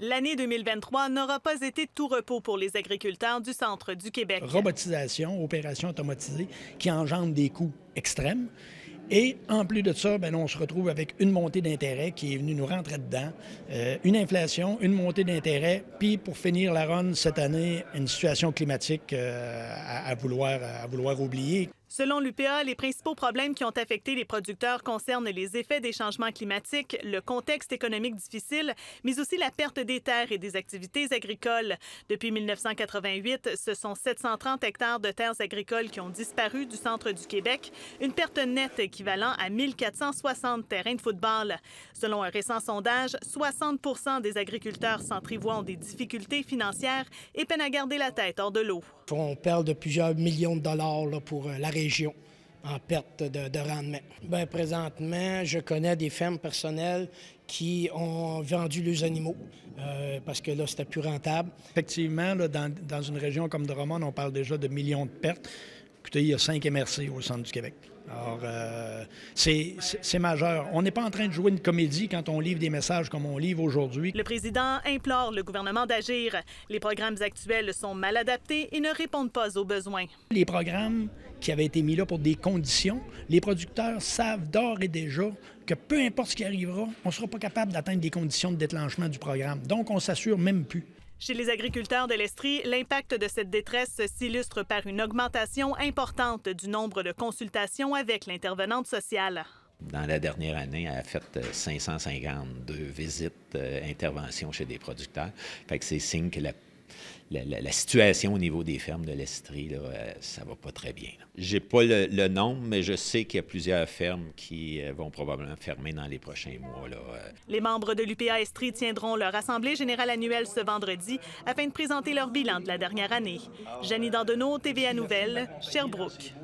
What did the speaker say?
L'année 2023 n'aura pas été tout repos pour les agriculteurs du centre du Québec. Robotisation, opération automatisée qui engendre des coûts extrêmes. Et en plus de ça, ben, on se retrouve avec une montée d'intérêt qui est venue nous rentrer dedans, euh, une inflation, une montée d'intérêt, puis pour finir la run cette année, une situation climatique euh, vouloir, à vouloir oublier. Selon l'UPA, les principaux problèmes qui ont affecté les producteurs concernent les effets des changements climatiques, le contexte économique difficile, mais aussi la perte des terres et des activités agricoles. Depuis 1988, ce sont 730 hectares de terres agricoles qui ont disparu du centre du Québec, une perte nette équivalent à 1460 terrains de football. Selon un récent sondage, 60 des agriculteurs s'entrivoient des difficultés financières et peinent à garder la tête hors de l'eau. On perd de plusieurs millions de dollars pour euh, la région en perte de, rendement. Bien, présentement, je connais des fermes personnelles qui ont vendu leurs animaux euh, parce que là, c'était plus rentable. Effectivement, là, dans, une région comme de Drummond, on parle déjà de millions de pertes il y a cinq MRC au centre du Québec. Alors, euh, c'est majeur. On n'est pas en train de jouer une comédie quand on livre des messages comme on livre aujourd'hui. Le président implore le gouvernement d'agir. Les programmes actuels sont mal adaptés et ne répondent pas aux besoins. Les programmes qui avaient été mis là pour des conditions, les producteurs savent d'ores et déjà que peu importe ce qui arrivera, on ne sera pas capable d'atteindre des conditions de déclenchement du programme. Donc, on s'assure même plus. Chez les agriculteurs de l'Estrie, l'impact de cette détresse s'illustre par une augmentation importante du nombre de consultations avec l'intervenante sociale. Dans la dernière année, elle a fait 552 euh, visites, euh, interventions chez des producteurs. Fait que c'est signe que la la, situation au niveau des fermes de l'Estrie, euh, ça va pas très bien. J'ai pas le, nom, nombre, mais je sais qu'il y a plusieurs fermes qui euh, vont probablement fermer dans les prochains mois. Euh. Les membres de l'UPA Estrie tiendront leur Assemblée générale annuelle ce vendredi afin de présenter leur bilan de la dernière année. Janine Dandenot, TVA Nouvelles, Sherbrooke.